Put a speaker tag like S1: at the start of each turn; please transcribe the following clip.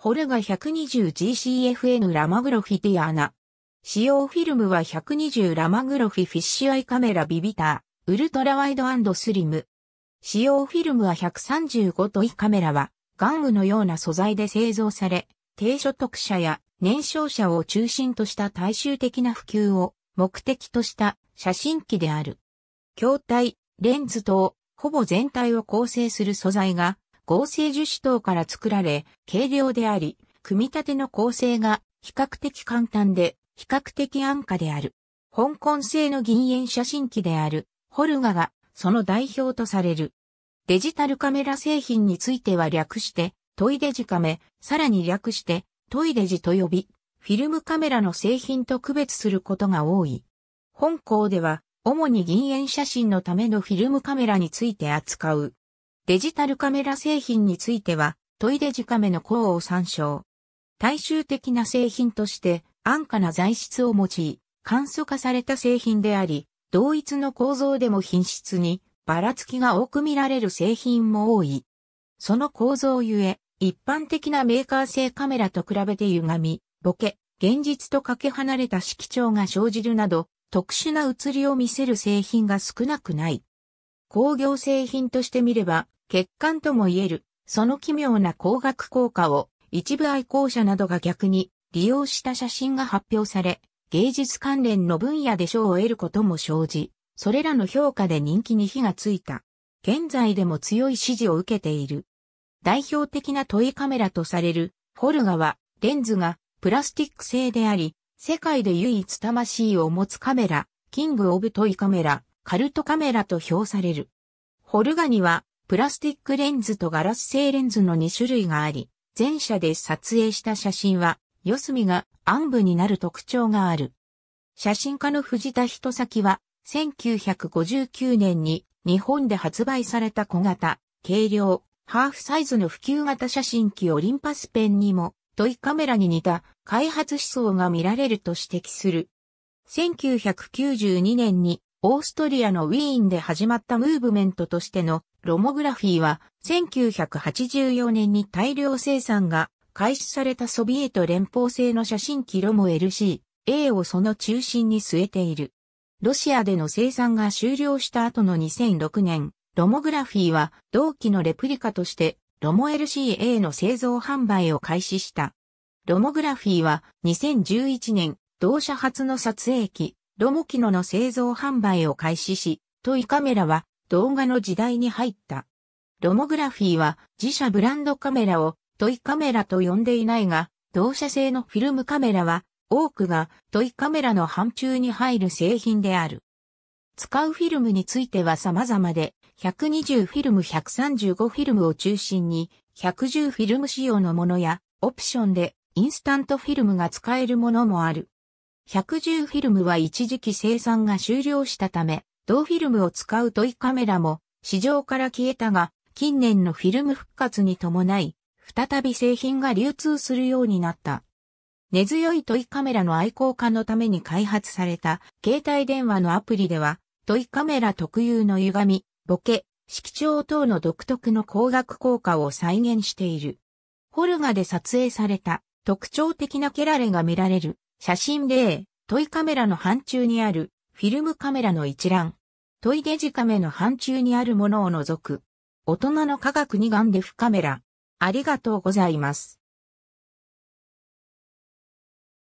S1: ホルガ 120GCFN ラマグロフィティアーナ。使用フィルムは120ラマグロフィフィッシュアイカメラビビター、ウルトラワイドスリム。使用フィルムは135とイカメラは、玩具のような素材で製造され、低所得者や年少者を中心とした大衆的な普及を目的とした写真機である。筐体、レンズ等、ほぼ全体を構成する素材が合成樹脂等から作られ、軽量であり、組み立ての構成が比較的簡単で、比較的安価である。香港製の銀塩写真機である、ホルガが、その代表とされる。デジタルカメラ製品については略して、トイデジカメ、さらに略して、トイデジと呼び、フィルムカメラの製品と区別することが多い。本校では、主に銀塩写真のためのフィルムカメラについて扱う。デジタルカメラ製品については、トイデジカメの項を参照。大衆的な製品として、安価な材質を用い、簡素化された製品であり、同一の構造でも品質にばらつきが多く見られる製品も多い。その構造ゆえ、一般的なメーカー製カメラと比べて歪み、ボケ、現実とかけ離れた色調が生じるなど、特殊な写りを見せる製品が少なくない。工業製品として見れば、欠陥とも言える、その奇妙な光学効果を一部愛好者などが逆に利用した写真が発表され、芸術関連の分野で賞を得ることも生じ、それらの評価で人気に火がついた。現在でも強い支持を受けている。代表的なトイカメラとされる、ホルガは、レンズがプラスチック製であり、世界で唯一魂を持つカメラ、キング・オブ・トイカメラ、カルトカメラと評される。ホルガにはプラスティックレンズとガラス製レンズの2種類があり、前者で撮影した写真は、四隅が暗部になる特徴がある。写真家の藤田人先は、1959年に日本で発売された小型、軽量、ハーフサイズの普及型写真機オリンパスペンにも、トイカメラに似た開発思想が見られると指摘する。1992年にオーストリアのウィーンで始まったムーブメントとしてのロモグラフィーは1984年に大量生産が開始されたソビエト連邦製の写真機ロモ LC、A をその中心に据えている。ロシアでの生産が終了した後の2006年、ロモグラフィーは同期のレプリカとしてロモ LCA の製造販売を開始した。ロモグラフィーは2011年、同社初の撮影機、ロモキノの製造販売を開始し、トイカメラは動画の時代に入った。ロモグラフィーは自社ブランドカメラをトイカメラと呼んでいないが、同社製のフィルムカメラは多くがトイカメラの範疇に入る製品である。使うフィルムについては様々で、120フィルム135フィルムを中心に、110フィルム仕様のものや、オプションでインスタントフィルムが使えるものもある。110フィルムは一時期生産が終了したため、同フィルムを使うトイカメラも市場から消えたが、近年のフィルム復活に伴い、再び製品が流通するようになった。根強いトイカメラの愛好家のために開発された携帯電話のアプリでは、トイカメラ特有の歪み、ボケ、色調等の独特の光学効果を再現している。ホルガで撮影された特徴的なケラレが見られる写真例、トイカメラの範疇にあるフィルムカメラの一覧。トイデジカメの範疇にあるものを除く。大人の科学二眼デフカメラ。ありがとうございます。